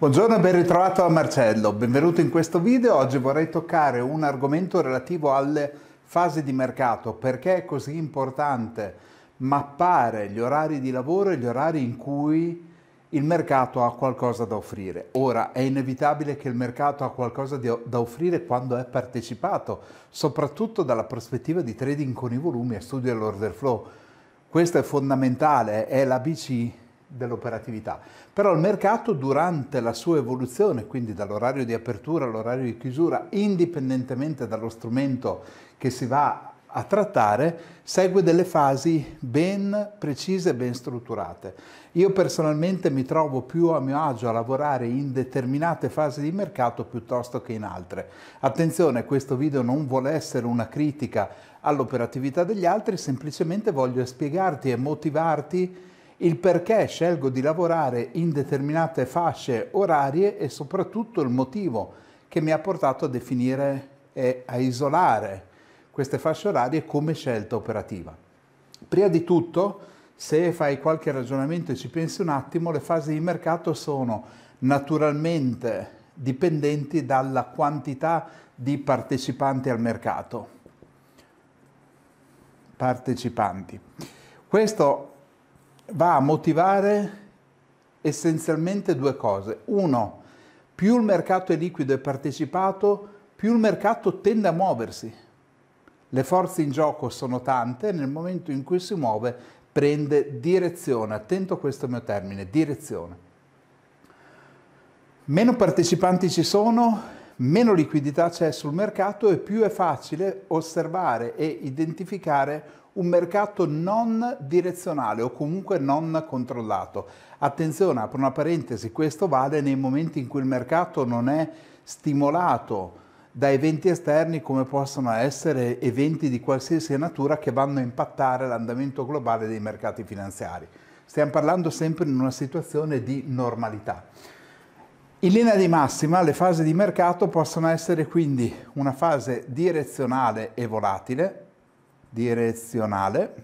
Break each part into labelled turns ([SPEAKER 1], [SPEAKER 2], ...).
[SPEAKER 1] Buongiorno e ben ritrovato a Marcello, benvenuto in questo video. Oggi vorrei toccare un argomento relativo alle fasi di mercato, perché è così importante mappare gli orari di lavoro e gli orari in cui il mercato ha qualcosa da offrire. Ora è inevitabile che il mercato ha qualcosa di, da offrire quando è partecipato, soprattutto dalla prospettiva di trading con i volumi e studio dell'order flow. Questo è fondamentale, è l'ABC dell'operatività. Però il mercato durante la sua evoluzione, quindi dall'orario di apertura all'orario di chiusura, indipendentemente dallo strumento che si va a trattare, segue delle fasi ben precise, ben strutturate. Io personalmente mi trovo più a mio agio a lavorare in determinate fasi di mercato piuttosto che in altre. Attenzione, questo video non vuole essere una critica all'operatività degli altri, semplicemente voglio spiegarti e motivarti il perché scelgo di lavorare in determinate fasce orarie e soprattutto il motivo che mi ha portato a definire e a isolare queste fasce orarie come scelta operativa. Prima di tutto, se fai qualche ragionamento e ci pensi un attimo, le fasi di mercato sono naturalmente dipendenti dalla quantità di partecipanti al mercato. Partecipanti. Questo va a motivare essenzialmente due cose. Uno, più il mercato è liquido e partecipato, più il mercato tende a muoversi. Le forze in gioco sono tante, nel momento in cui si muove prende direzione, attento a questo mio termine, direzione. Meno partecipanti ci sono, meno liquidità c'è sul mercato e più è facile osservare e identificare un mercato non direzionale o comunque non controllato. Attenzione, apro una parentesi, questo vale nei momenti in cui il mercato non è stimolato da eventi esterni come possono essere eventi di qualsiasi natura che vanno a impattare l'andamento globale dei mercati finanziari. Stiamo parlando sempre in una situazione di normalità. In linea di massima le fasi di mercato possono essere quindi una fase direzionale e volatile, direzionale,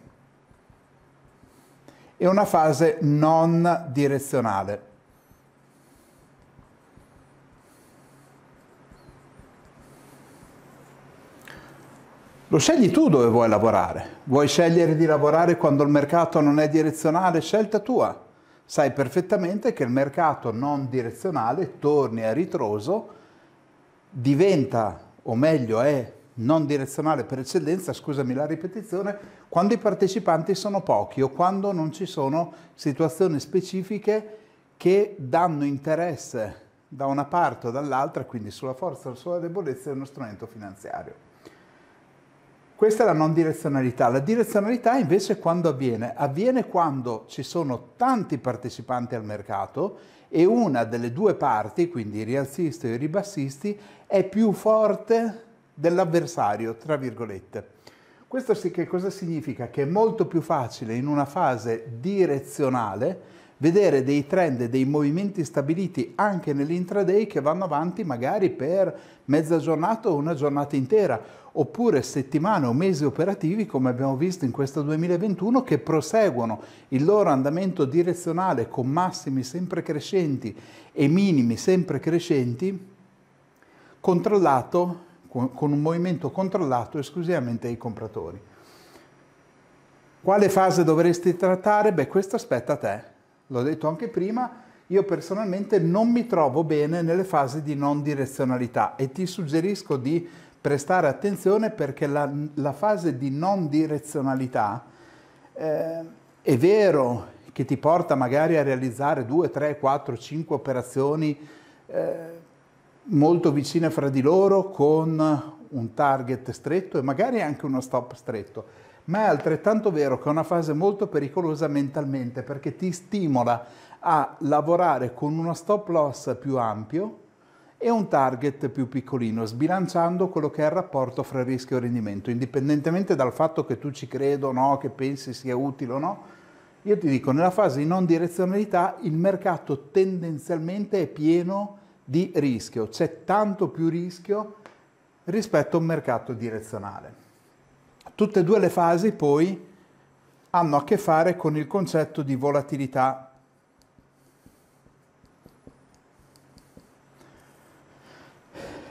[SPEAKER 1] e una fase non direzionale. Lo scegli tu dove vuoi lavorare. Vuoi scegliere di lavorare quando il mercato non è direzionale? Scelta tua sai perfettamente che il mercato non direzionale torni a ritroso, diventa, o meglio è non direzionale per eccellenza, scusami la ripetizione, quando i partecipanti sono pochi o quando non ci sono situazioni specifiche che danno interesse da una parte o dall'altra, quindi sulla forza o sulla debolezza di uno strumento finanziario. Questa è la non direzionalità. La direzionalità invece quando avviene? Avviene quando ci sono tanti partecipanti al mercato e una delle due parti, quindi i rialzisti o i ribassisti, è più forte dell'avversario, tra virgolette. Questo sì che cosa significa? Che è molto più facile in una fase direzionale vedere dei trend dei movimenti stabiliti anche nell'intraday che vanno avanti magari per mezza giornata o una giornata intera oppure settimane o mesi operativi come abbiamo visto in questo 2021 che proseguono il loro andamento direzionale con massimi sempre crescenti e minimi sempre crescenti controllato con un movimento controllato esclusivamente ai compratori. Quale fase dovresti trattare? Beh, questo aspetta a te. L'ho detto anche prima, io personalmente non mi trovo bene nelle fasi di non direzionalità e ti suggerisco di prestare attenzione perché la, la fase di non direzionalità eh, è vero che ti porta magari a realizzare 2, 3, 4, 5 operazioni eh, molto vicine fra di loro con un target stretto e magari anche uno stop stretto, ma è altrettanto vero che è una fase molto pericolosa mentalmente perché ti stimola a lavorare con uno stop loss più ampio e un target più piccolino, sbilanciando quello che è il rapporto fra rischio e rendimento, indipendentemente dal fatto che tu ci credo o no, che pensi sia utile o no. Io ti dico, nella fase di non direzionalità il mercato tendenzialmente è pieno di rischio, c'è tanto più rischio rispetto a un mercato direzionale. Tutte e due le fasi poi hanno a che fare con il concetto di volatilità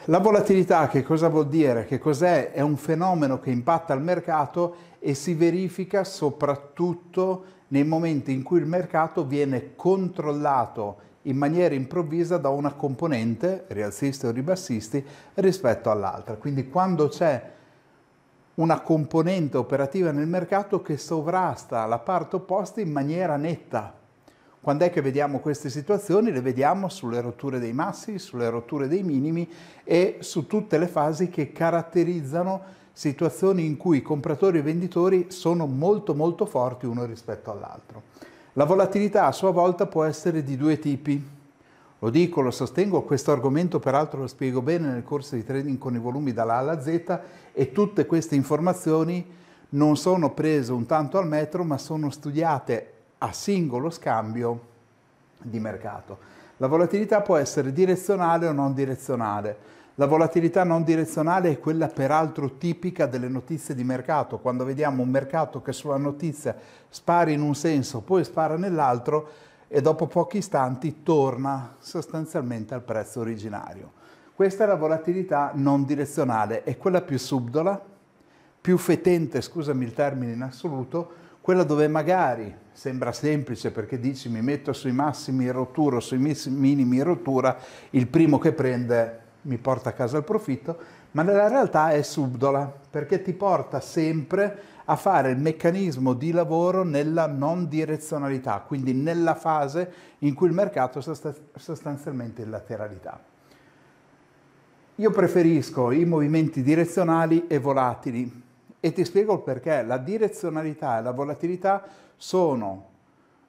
[SPEAKER 1] La volatilità che cosa vuol dire? Che cos'è? È un fenomeno che impatta il mercato e si verifica soprattutto nei momenti in cui il mercato viene controllato in maniera improvvisa da una componente, rialzisti o ribassisti, rispetto all'altra. Quindi quando c'è una componente operativa nel mercato che sovrasta la parte opposta in maniera netta, quando è che vediamo queste situazioni? Le vediamo sulle rotture dei massi, sulle rotture dei minimi e su tutte le fasi che caratterizzano situazioni in cui compratori e venditori sono molto molto forti uno rispetto all'altro. La volatilità a sua volta può essere di due tipi. Lo dico, lo sostengo, questo argomento peraltro lo spiego bene nel corso di trading con i volumi dalla A alla Z e tutte queste informazioni non sono prese un tanto al metro ma sono studiate a singolo scambio di mercato. La volatilità può essere direzionale o non direzionale. La volatilità non direzionale è quella peraltro tipica delle notizie di mercato, quando vediamo un mercato che sulla notizia spara in un senso, poi spara nell'altro e dopo pochi istanti torna sostanzialmente al prezzo originario. Questa è la volatilità non direzionale, è quella più subdola, più fetente, scusami il termine in assoluto, quella dove magari sembra semplice perché dici mi metto sui massimi in rottura, sui minimi in rottura, il primo che prende mi porta a casa il profitto, ma nella realtà è subdola perché ti porta sempre a fare il meccanismo di lavoro nella non direzionalità, quindi nella fase in cui il mercato sta sostanzialmente in lateralità. Io preferisco i movimenti direzionali e volatili, e ti spiego il perché. La direzionalità e la volatilità sono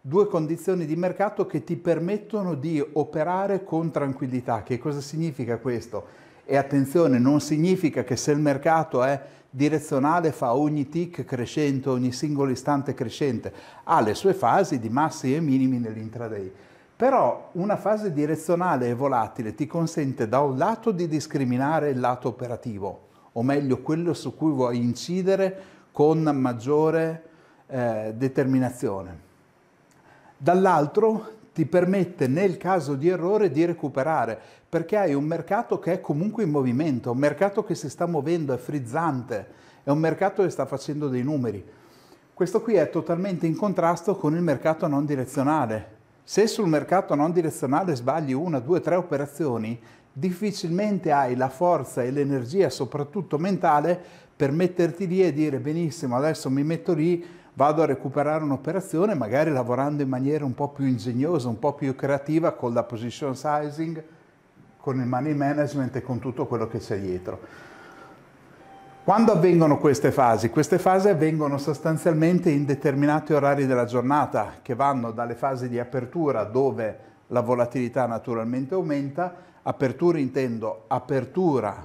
[SPEAKER 1] due condizioni di mercato che ti permettono di operare con tranquillità. Che cosa significa questo? E attenzione, non significa che se il mercato è direzionale fa ogni tick crescente, ogni singolo istante crescente, ha le sue fasi di massi e minimi nell'intraday. Però una fase direzionale e volatile ti consente da un lato di discriminare il lato operativo, o meglio quello su cui vuoi incidere con maggiore eh, determinazione. Dall'altro ti permette nel caso di errore di recuperare, perché hai un mercato che è comunque in movimento, un mercato che si sta muovendo, è frizzante, è un mercato che sta facendo dei numeri. Questo qui è totalmente in contrasto con il mercato non direzionale. Se sul mercato non direzionale sbagli una, due, tre operazioni, difficilmente hai la forza e l'energia, soprattutto mentale, per metterti lì e dire benissimo, adesso mi metto lì, vado a recuperare un'operazione, magari lavorando in maniera un po' più ingegnosa, un po' più creativa con la position sizing, con il money management e con tutto quello che c'è dietro. Quando avvengono queste fasi? Queste fasi avvengono sostanzialmente in determinati orari della giornata, che vanno dalle fasi di apertura dove la volatilità naturalmente aumenta, apertura intendo apertura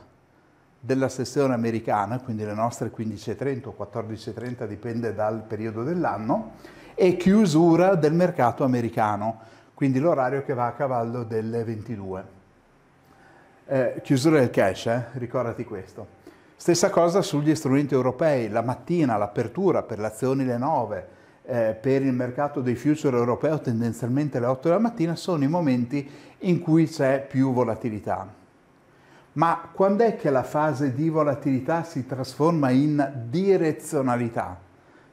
[SPEAKER 1] della sessione americana, quindi le nostre 15.30 o 14.30 dipende dal periodo dell'anno, e chiusura del mercato americano, quindi l'orario che va a cavallo delle 22. Eh, chiusura del cash, eh? ricordati questo. Stessa cosa sugli strumenti europei, la mattina l'apertura per le azioni le 9, eh, per il mercato dei future europeo tendenzialmente alle 8 della mattina sono i momenti in cui c'è più volatilità. Ma quando è che la fase di volatilità si trasforma in direzionalità?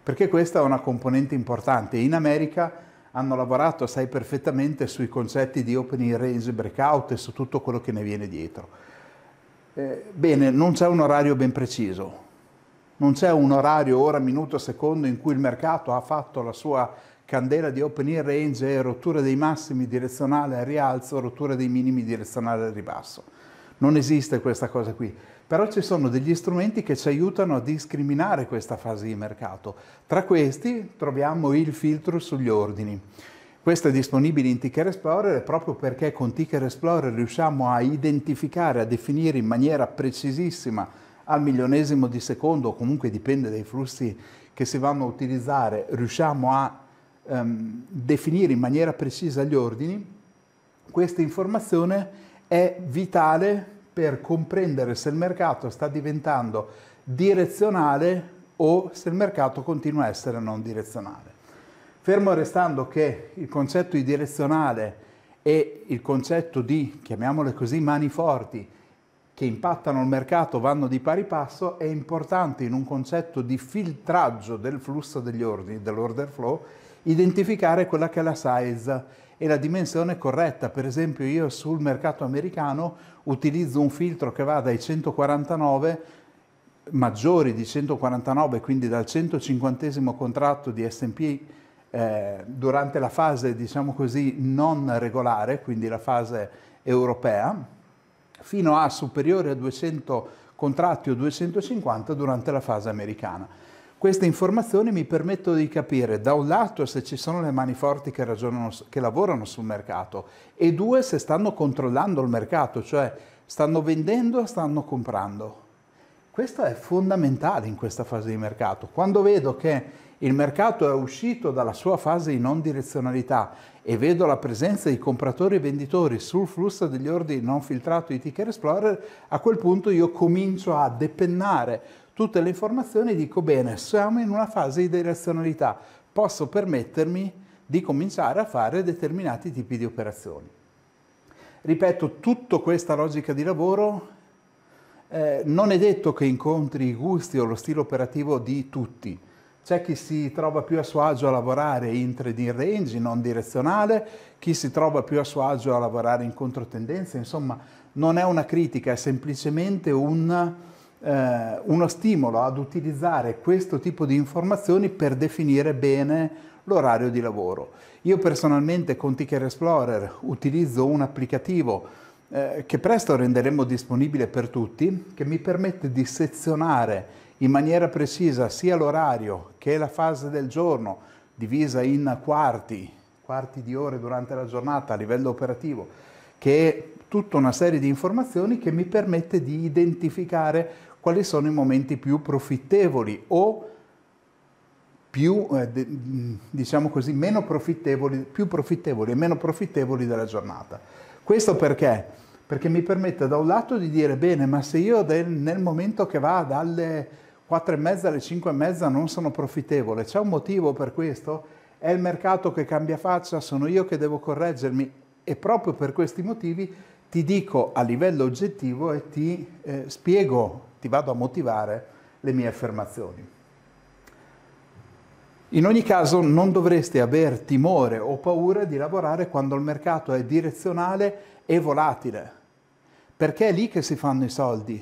[SPEAKER 1] Perché questa è una componente importante. In America hanno lavorato, sai perfettamente, sui concetti di opening range breakout e su tutto quello che ne viene dietro. Eh, bene, non c'è un orario ben preciso, non c'è un orario, ora, minuto, secondo in cui il mercato ha fatto la sua candela di opening range e rottura dei massimi direzionale al rialzo, rottura dei minimi direzionale al ribasso. Non esiste questa cosa qui. Però ci sono degli strumenti che ci aiutano a discriminare questa fase di mercato. Tra questi troviamo il filtro sugli ordini. Questo è disponibile in Ticker Explorer proprio perché con Ticker Explorer riusciamo a identificare, a definire in maniera precisissima al milionesimo di secondo, comunque dipende dai flussi che si vanno a utilizzare, riusciamo a ehm, definire in maniera precisa gli ordini, questa informazione è vitale per comprendere se il mercato sta diventando direzionale o se il mercato continua a essere non direzionale. Fermo restando che il concetto di direzionale e il concetto di, chiamiamole così, mani forti, che impattano il mercato vanno di pari passo, è importante in un concetto di filtraggio del flusso degli ordini, dell'order flow, identificare quella che è la size e la dimensione corretta. Per esempio io sul mercato americano utilizzo un filtro che va dai 149 maggiori di 149, quindi dal 150 contratto di S&P eh, durante la fase, diciamo così, non regolare, quindi la fase europea, fino a superiore a 200 contratti o 250 durante la fase americana. Queste informazioni mi permettono di capire da un lato se ci sono le mani forti che, che lavorano sul mercato e due se stanno controllando il mercato, cioè stanno vendendo o stanno comprando. Questo è fondamentale in questa fase di mercato. Quando vedo che il mercato è uscito dalla sua fase di non direzionalità e vedo la presenza di compratori e venditori sul flusso degli ordini non filtrato di Ticker Explorer, a quel punto io comincio a depennare tutte le informazioni e dico bene, siamo in una fase di direzionalità, posso permettermi di cominciare a fare determinati tipi di operazioni. Ripeto, tutta questa logica di lavoro eh, non è detto che incontri i gusti o lo stile operativo di tutti. C'è chi si trova più a suo agio a lavorare in trading d range, non direzionale, chi si trova più a suo agio a lavorare in controtendenza, insomma non è una critica, è semplicemente un, eh, uno stimolo ad utilizzare questo tipo di informazioni per definire bene l'orario di lavoro. Io personalmente con Ticker Explorer utilizzo un applicativo eh, che presto renderemo disponibile per tutti, che mi permette di sezionare in maniera precisa sia l'orario che la fase del giorno, divisa in quarti, quarti di ore durante la giornata a livello operativo, che è tutta una serie di informazioni che mi permette di identificare quali sono i momenti più profittevoli o più, eh, mm, diciamo così, meno profittevoli, più profittevoli e meno profittevoli della giornata. Questo perché? Perché mi permette da un lato di dire bene, ma se io del, nel momento che va dalle 4 e mezza alle 5 e mezza non sono profittevole, c'è un motivo per questo? È il mercato che cambia faccia, sono io che devo correggermi e proprio per questi motivi ti dico a livello oggettivo e ti eh, spiego, ti vado a motivare le mie affermazioni. In ogni caso non dovresti aver timore o paura di lavorare quando il mercato è direzionale e volatile, perché è lì che si fanno i soldi,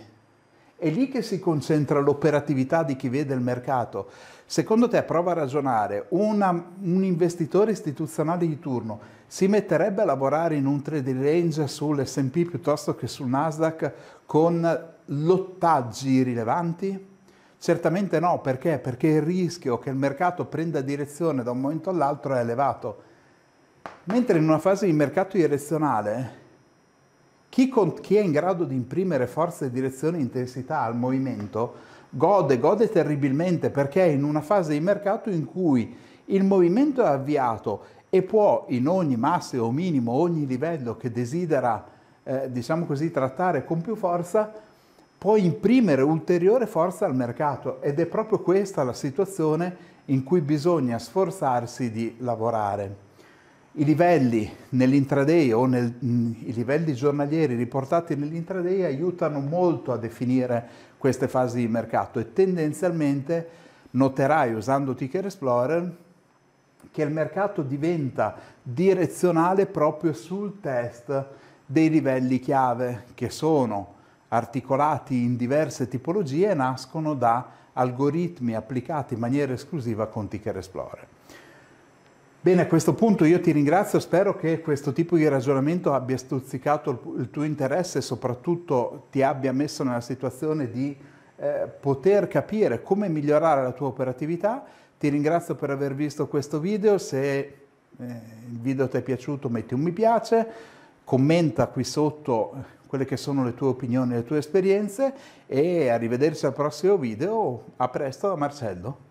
[SPEAKER 1] è lì che si concentra l'operatività di chi vede il mercato. Secondo te, prova a ragionare, una, un investitore istituzionale di turno si metterebbe a lavorare in un trading range sull'S&P piuttosto che sul Nasdaq con lottaggi rilevanti? Certamente no, perché? Perché il rischio che il mercato prenda direzione da un momento all'altro è elevato. Mentre in una fase di mercato direzionale, chi, con, chi è in grado di imprimere forza, direzione e intensità al movimento gode, gode terribilmente perché è in una fase di mercato in cui il movimento è avviato e può in ogni massimo minimo, ogni livello che desidera, eh, diciamo così, trattare con più forza, può imprimere ulteriore forza al mercato ed è proprio questa la situazione in cui bisogna sforzarsi di lavorare. I livelli nell'intraday o nel, i livelli giornalieri riportati nell'intraday aiutano molto a definire queste fasi di mercato e tendenzialmente noterai usando Ticker Explorer che il mercato diventa direzionale proprio sul test dei livelli chiave che sono articolati in diverse tipologie nascono da algoritmi applicati in maniera esclusiva con Ticker Explorer. Bene, a questo punto io ti ringrazio, spero che questo tipo di ragionamento abbia stuzzicato il tuo interesse e soprattutto ti abbia messo nella situazione di eh, poter capire come migliorare la tua operatività. Ti ringrazio per aver visto questo video, se eh, il video ti è piaciuto metti un mi piace, commenta qui sotto quelle che sono le tue opinioni, le tue esperienze e arrivederci al prossimo video. A presto da Marcello.